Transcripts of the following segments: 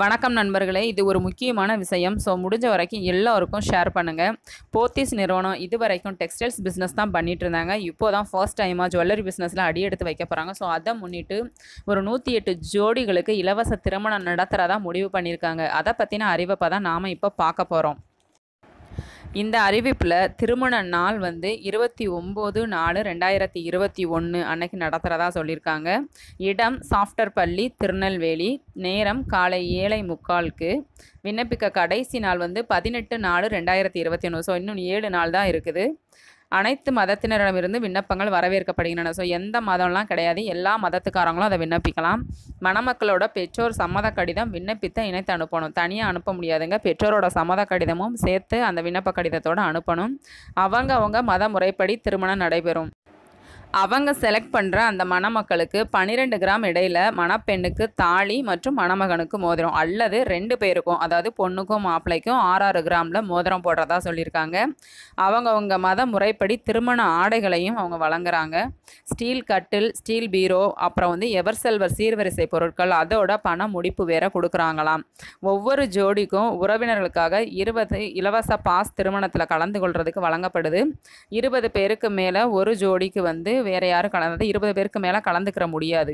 வணக்கம் நண்பர்களே இது ஒரு முக்கியமான விஷயம் ஸோ முடிஞ்ச வரைக்கும் எல்லோருக்கும் ஷேர் பண்ணுங்கள் போத்தீஸ் நிறுவனம் இது வரைக்கும் டெக்ஸ்டைல்ஸ் பிஸ்னஸ் தான் பண்ணிகிட்டு இருந்தாங்க இப்போ தான் ஃபர்ஸ்ட் டைமாக ஜுவல்லரி பிஸ்னஸில் அடி எடுத்து வைக்க போகிறாங்க ஸோ அதை முன்னிட்டு ஒரு நூற்றி எட்டு ஜோடிகளுக்கு இலவச திருமணம் நடத்துகிறதா முடிவு பண்ணியிருக்காங்க அதை பற்றின அறிவிப்பை தான் நாம் இப்போ பார்க்க போகிறோம் இந்த அறிவிப்பில் திருமண நாள் வந்து இருபத்தி ஒம்பது நாலு ரெண்டாயிரத்தி இருபத்தி ஒன்று அன்னைக்கு நடத்துகிறதா சொல்லியிருக்காங்க இடம் சாஃப்டர் பள்ளி திருநெல்வேலி நேரம் காலை ஏழை முக்கால்க்கு விண்ணப்பிக்க கடைசி நாள் வந்து பதினெட்டு நாலு ரெண்டாயிரத்தி இருபத்தி ஒன்று ஸோ இன்னும் ஏழு நாள் தான் இருக்குது அனைத்து மதத்தினரிடமிருந்து விண்ணப்பங்கள் வரவேற்கப்படுகின்றன ஸோ எந்த மதம்லாம் கிடையாது எல்லா மதத்துக்காரங்களும் அதை விண்ணப்பிக்கலாம் மணமக்களோட பெற்றோர் சம்மத கடிதம் விண்ணப்பித்த இணைத்து அனுப்பணும் தனியாக அனுப்ப முடியாதுங்க பெற்றோரோட சம்மத கடிதமும் சேர்த்து அந்த விண்ணப்ப கடிதத்தோடு அனுப்பணும் அவங்க அவங்க மத முறைப்படி திருமணம் நடைபெறும் அவங்க செலக்ட் பண்ணுற அந்த மணமக்களுக்கு பன்னிரெண்டு கிராம் இடையில் மணப்பெண்ணுக்கு தாலி மற்றும் மணமகனுக்கு மோதிரம் அல்லது ரெண்டு பேருக்கும் அதாவது பொண்ணுக்கும் மாப்பிள்ளைக்கும் ஆறாறு கிராமில் மோதிரம் போடுறதா சொல்லியிருக்காங்க அவங்கவுங்க மத முறைப்படி திருமண ஆடைகளையும் அவங்க வழங்குறாங்க ஸ்டீல் கட்டில் ஸ்டீல் பீரோ அப்புறம் வந்து எவர் செல்வர் சீர்வரிசை பொருட்கள் அதோட பண முடிப்பு வேற கொடுக்குறாங்களாம் ஒவ்வொரு ஜோடிக்கும் உறவினர்களுக்காக இருபது இலவச பாஸ் திருமணத்தில் கலந்து கொள்வதுக்கு வழங்கப்படுது இருபது பேருக்கு மேலே ஒரு ஜோடிக்கு வந்து வேறு யாரும் கலந்தது இருபது பேருக்கு மேலே கலந்துக்கிற முடியாது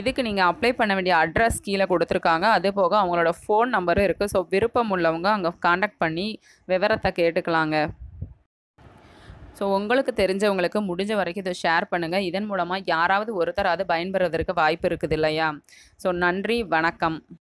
இதுக்கு நீங்கள் அப்ளை பண்ண வேண்டிய அட்ரஸ் கீழே கொடுத்துருக்காங்க அது போக அவங்களோட ஃபோன் நம்பரும் இருக்குது ஸோ விருப்பம் உள்ளவங்க அங்கே காண்டாக்ட் பண்ணி விவரத்தை கேட்டுக்கலாங்க ஸோ உங்களுக்கு தெரிஞ்சவங்களுக்கு முடிஞ்ச வரைக்கும் இதை ஷேர் பண்ணுங்கள் இதன் மூலமாக யாராவது ஒருத்தராவது பயன்பெறுவதற்கு வாய்ப்பு இருக்குது இல்லையா ஸோ நன்றி வணக்கம்